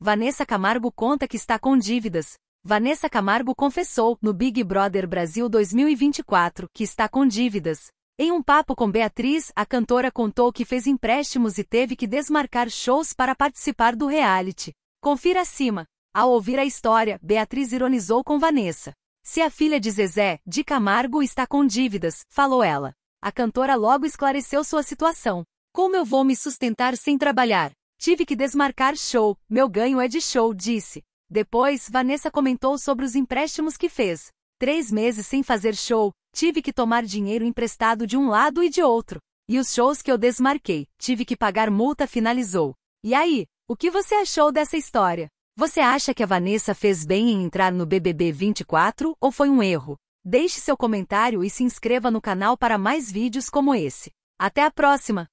Vanessa Camargo conta que está com dívidas. Vanessa Camargo confessou, no Big Brother Brasil 2024, que está com dívidas. Em um papo com Beatriz, a cantora contou que fez empréstimos e teve que desmarcar shows para participar do reality. Confira acima. Ao ouvir a história, Beatriz ironizou com Vanessa. Se a filha de Zezé, de Camargo, está com dívidas, falou ela. A cantora logo esclareceu sua situação. Como eu vou me sustentar sem trabalhar? Tive que desmarcar show, meu ganho é de show, disse. Depois, Vanessa comentou sobre os empréstimos que fez. Três meses sem fazer show, tive que tomar dinheiro emprestado de um lado e de outro. E os shows que eu desmarquei, tive que pagar multa, finalizou. E aí, o que você achou dessa história? Você acha que a Vanessa fez bem em entrar no BBB 24 ou foi um erro? Deixe seu comentário e se inscreva no canal para mais vídeos como esse. Até a próxima!